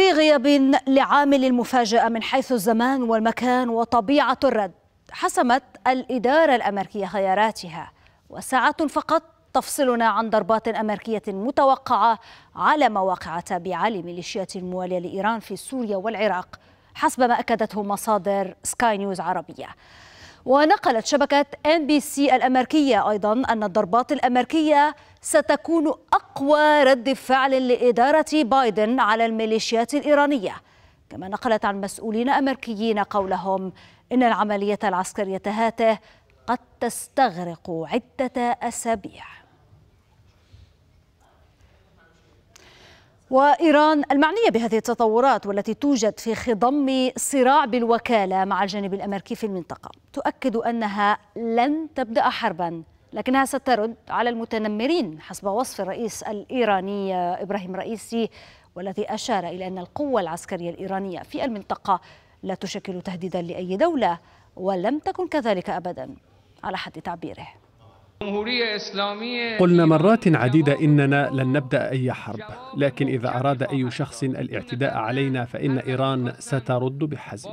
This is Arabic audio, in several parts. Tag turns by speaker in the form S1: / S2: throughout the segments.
S1: في غياب لعامل المفاجأة من حيث الزمان والمكان وطبيعة الرد حسمت الإدارة الأمريكية خياراتها وساعة فقط تفصلنا عن ضربات أمريكية متوقعة على مواقع تابعة لميليشيات الموالية لإيران في سوريا والعراق حسب ما أكدته مصادر سكاي نيوز عربية ونقلت شبكة ام بي سي الأمريكية أيضا أن الضربات الأمريكية ستكون أقوى رد فعل لإدارة بايدن على الميليشيات الإيرانية كما نقلت عن مسؤولين أمريكيين قولهم إن العملية العسكرية هاته قد تستغرق عدة أسابيع وإيران المعنية بهذه التطورات والتي توجد في خضم صراع بالوكالة مع الجانب الأمريكي في المنطقة تؤكد أنها لن تبدأ حربا لكنها سترد على المتنمرين حسب وصف الرئيس الإيراني إبراهيم رئيسي والذي أشار إلى أن القوة العسكرية الإيرانية في المنطقة لا تشكل تهديدا لأي دولة ولم تكن كذلك أبدا على حد تعبيره قلنا
S2: مرات عديدة إننا لن نبدأ أي حرب لكن إذا أراد أي شخص الاعتداء علينا فإن إيران سترد بحزم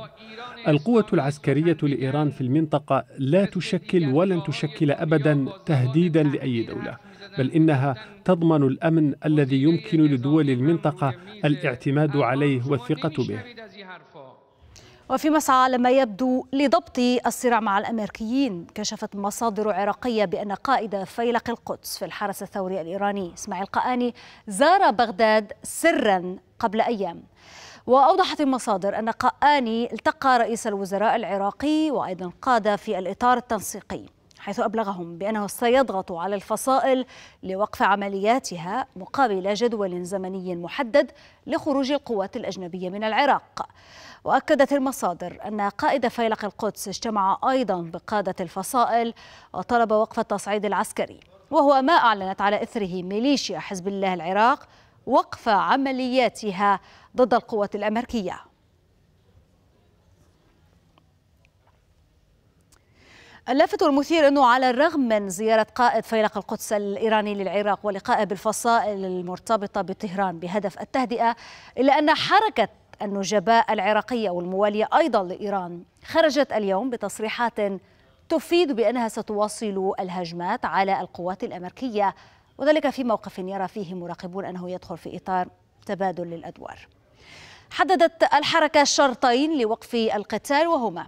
S2: القوة العسكرية لإيران في المنطقة لا تشكل ولن تشكل أبدا تهديدا لأي دولة بل إنها تضمن الأمن الذي يمكن لدول المنطقة الاعتماد عليه والثقة به
S1: وفي مسعى لما يبدو لضبط الصراع مع الامريكيين كشفت مصادر عراقيه بان قائد فيلق القدس في الحرس الثوري الايراني اسماعيل قاني زار بغداد سرا قبل ايام واوضحت المصادر ان قاني التقى رئيس الوزراء العراقي وايضا قاده في الاطار التنسيقي حيث أبلغهم بأنه سيضغط على الفصائل لوقف عملياتها مقابل جدول زمني محدد لخروج القوات الأجنبية من العراق وأكدت المصادر أن قائد فيلق القدس اجتمع أيضا بقادة الفصائل وطلب وقف التصعيد العسكري وهو ما أعلنت على إثره ميليشيا حزب الله العراق وقف عملياتها ضد القوات الأمريكية اللافت والمثير انه على الرغم من زياره قائد فيلق القدس الايراني للعراق ولقائه بالفصائل المرتبطه بطهران بهدف التهدئه الا ان حركه النجباء العراقيه والمواليه ايضا لايران خرجت اليوم بتصريحات تفيد بانها ستواصل الهجمات على القوات الامريكيه وذلك في موقف يرى فيه مراقبون انه يدخل في اطار تبادل للادوار. حددت الحركه شرطين لوقف القتال وهما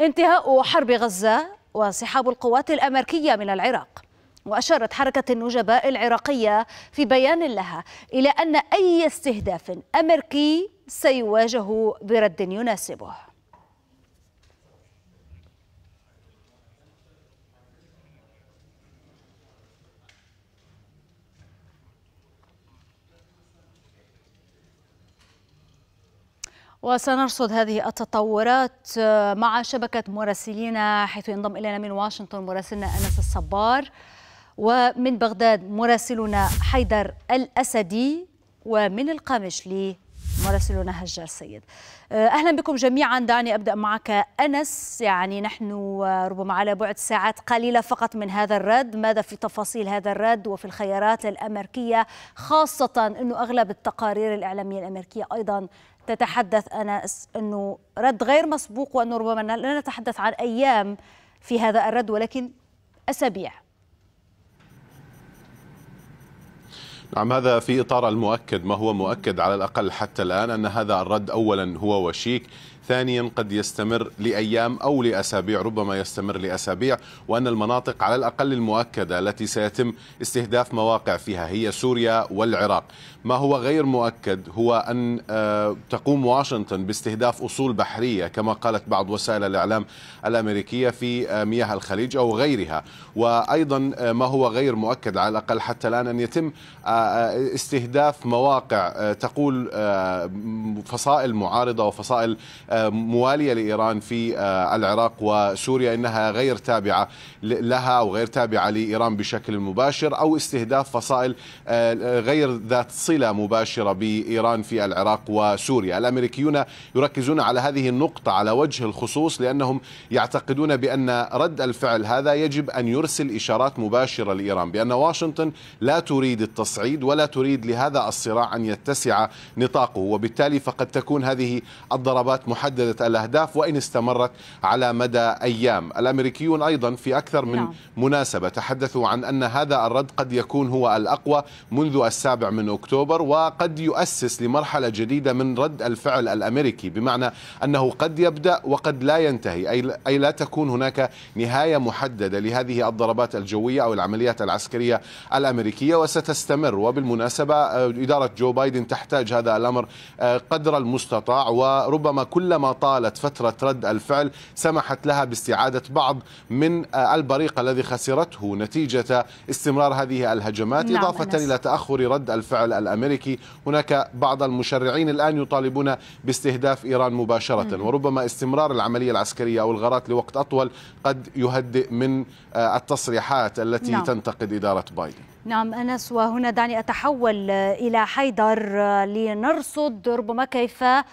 S1: انتهاء حرب غزه وسحاب القوات الأمريكية من العراق وأشارت حركة النجباء العراقية في بيان لها إلى أن أي استهداف أمريكي سيواجه برد يناسبه وسنرصد هذه التطورات آه، مع شبكة مراسلينا حيث ينضم إلينا من واشنطن مراسلنا أنس الصبار ومن بغداد مراسلنا حيدر الأسدي ومن القامش لي مراسلنا هجا سيد آه، أهلا بكم جميعا دعني أبدأ معك أنس يعني نحن آه، ربما على بعد ساعات قليلة فقط من هذا الرد ماذا في تفاصيل هذا الرد وفي الخيارات الأمريكية خاصة أنه أغلب التقارير الإعلامية الأمريكية أيضا تتحدث أنس أنه رد غير مسبوق وأنه ربما لا نتحدث عن أيام في هذا الرد ولكن أسابيع
S2: نعم هذا في إطار المؤكد ما هو مؤكد على الأقل حتى الآن أن هذا الرد أولا هو وشيك ثانيا قد يستمر لأيام أو لأسابيع ربما يستمر لأسابيع وأن المناطق على الأقل المؤكدة التي سيتم استهداف مواقع فيها هي سوريا والعراق ما هو غير مؤكد هو أن آه، تقوم واشنطن باستهداف أصول بحرية كما قالت بعض وسائل الإعلام الأمريكية في آه، مياه الخليج أو غيرها وأيضا آه، ما هو غير مؤكد على الأقل حتى الآن أن يتم استهداف مواقع تقول فصائل معارضة وفصائل مواليه لايران في آه، العراق وسوريا انها غير تابعه لها او غير تابعه لايران بشكل مباشر او استهداف فصائل آه، غير ذات صله مباشره بايران في العراق وسوريا، الامريكيون يركزون على هذه النقطه على وجه الخصوص لانهم يعتقدون بان رد الفعل هذا يجب ان يرسل اشارات مباشره لايران بان واشنطن لا تريد التصعيد ولا تريد لهذا الصراع ان يتسع نطاقه وبالتالي فقد تكون هذه الضربات محددة حددت الأهداف وإن استمرت على مدى أيام الأمريكيون أيضا في أكثر من نعم. مناسبة تحدثوا عن أن هذا الرد قد يكون هو الأقوى منذ السابع من أكتوبر وقد يؤسس لمرحلة جديدة من رد الفعل الأمريكي بمعنى أنه قد يبدأ وقد لا ينتهي أي لا تكون هناك نهاية محددة لهذه الضربات الجوية أو العمليات العسكرية الأمريكية وستستمر وبالمناسبة آه، إدارة جو بايدن تحتاج هذا الأمر آه، قدر المستطاع وربما كل كلما طالت فترة رد الفعل سمحت لها باستعادة بعض من آه، البريق الذي خسرته نتيجة استمرار هذه الهجمات نعم إضافة إلى تأخر رد الفعل الأمريكي هناك بعض المشرعين الآن يطالبون باستهداف إيران مباشرة مم. وربما استمرار العملية العسكرية أو الغارات لوقت أطول قد يهدئ من آه، التصريحات التي نعم. تنتقد إدارة بايدن
S1: نعم أنس وهنا دعني أتحول آه، إلى حيدر آه، لنرصد ربما كيف آه،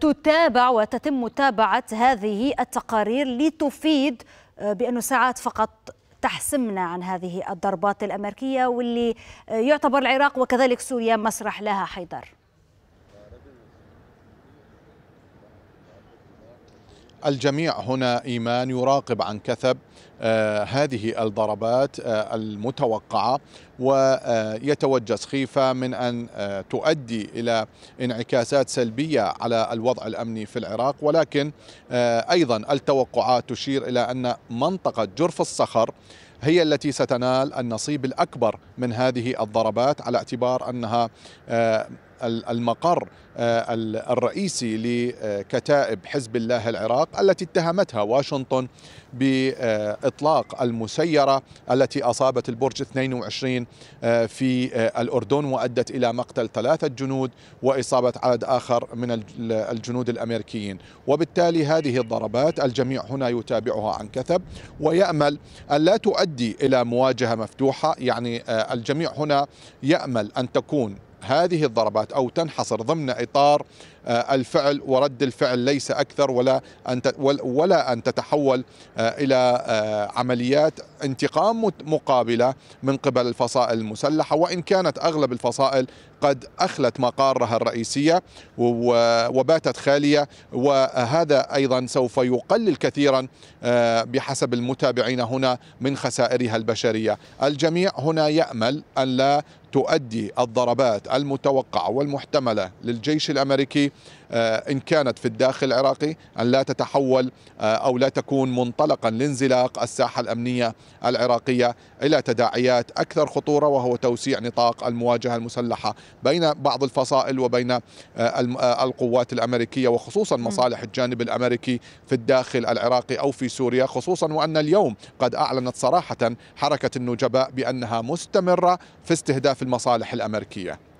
S1: تتابع وتتم متابعة هذه التقارير لتفيد بأنه ساعات فقط تحسمنا عن هذه الضربات الأمريكية واللي يعتبر العراق وكذلك سوريا مسرح لها حيدر
S3: الجميع هنا ايمان يراقب عن كثب آه، هذه الضربات آه، المتوقعه ويتوجس خيفه من ان آه، تؤدي الى انعكاسات سلبيه على الوضع الامني في العراق ولكن ايضا التوقعات تشير الى ان منطقه جرف الصخر هي التي ستنال النصيب الاكبر من هذه الضربات على اعتبار انها المقر آه، الرئيسي لكتائب حزب الله العراق التي اتهمتها واشنطن باطلاق المسيره التي اصابت البرج 22 آه، في آه، الاردن وادت الى مقتل ثلاثه جنود واصابه عدد اخر من الجنود الامريكيين، وبالتالي هذه الضربات الجميع هنا يتابعها عن كثب ويامل ان لا تؤدي الى مواجهه مفتوحه، يعني الجميع هنا يامل ان تكون هذه الضربات أو تنحصر ضمن إطار آه، الفعل ورد الفعل ليس أكثر ولا أن ولا أن تتحول آه، إلى آه، عمليات انتقام مقابلة من قبل الفصائل المسلحة وإن كانت أغلب الفصائل قد أخلت مقارها الرئيسية وباتت خالية وهذا أيضا سوف يقلل كثيرا بحسب المتابعين هنا من خسائرها البشرية الجميع هنا يأمل أن لا تؤدي الضربات المتوقعه والمحتمله للجيش الامريكي آه، إن كانت في الداخل العراقي أن لا تتحول آه، أو لا تكون منطلقا لانزلاق الساحة الأمنية العراقية إلى تداعيات أكثر خطورة وهو توسيع نطاق المواجهة المسلحة بين بعض الفصائل وبين آه، القوات الأمريكية وخصوصا مصالح الجانب الأمريكي في الداخل العراقي أو في سوريا خصوصا وأن اليوم قد أعلنت صراحة حركة النجباء بأنها مستمرة في استهداف المصالح الأمريكية